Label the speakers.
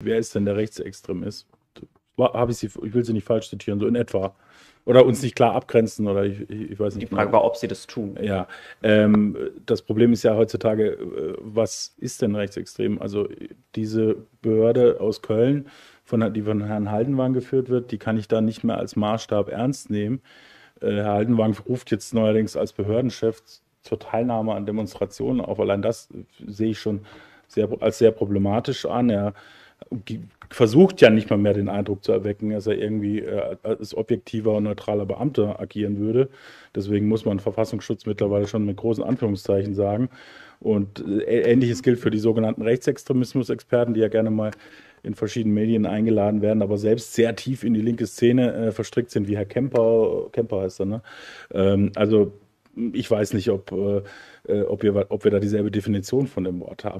Speaker 1: wer ist denn der Rechtsextremist? Habe ich sie, ich will sie nicht falsch zitieren, so in etwa. Oder uns nicht klar abgrenzen oder ich, ich weiß nicht. Die Frage mehr. Genau. war, ob sie das tun. Ja. Ähm, das Problem ist ja heutzutage, äh, was ist denn rechtsextrem? Also diese Behörde aus Köln, von, die von Herrn Haldenwang geführt wird, die kann ich da nicht mehr als Maßstab ernst nehmen. Äh, Herr Haldenwang ruft jetzt neuerdings als Behördenchef zur Teilnahme an Demonstrationen auf. Allein das sehe ich schon sehr, als sehr problematisch an. Er versucht ja nicht mal mehr den Eindruck zu erwecken, dass er irgendwie äh, als objektiver und neutraler Beamter agieren würde. Deswegen muss man Verfassungsschutz mittlerweile schon mit großen Anführungszeichen sagen. Und äh, ähnliches gilt für die sogenannten Rechtsextremismus-Experten, die ja gerne mal in verschiedenen Medien eingeladen werden, aber selbst sehr tief in die linke Szene äh, verstrickt sind, wie Herr Kemper, Kemper heißt er, ne? Ähm, also ich weiß nicht, ob, äh, äh ob, wir, ob wir da dieselbe Definition von dem Wort haben.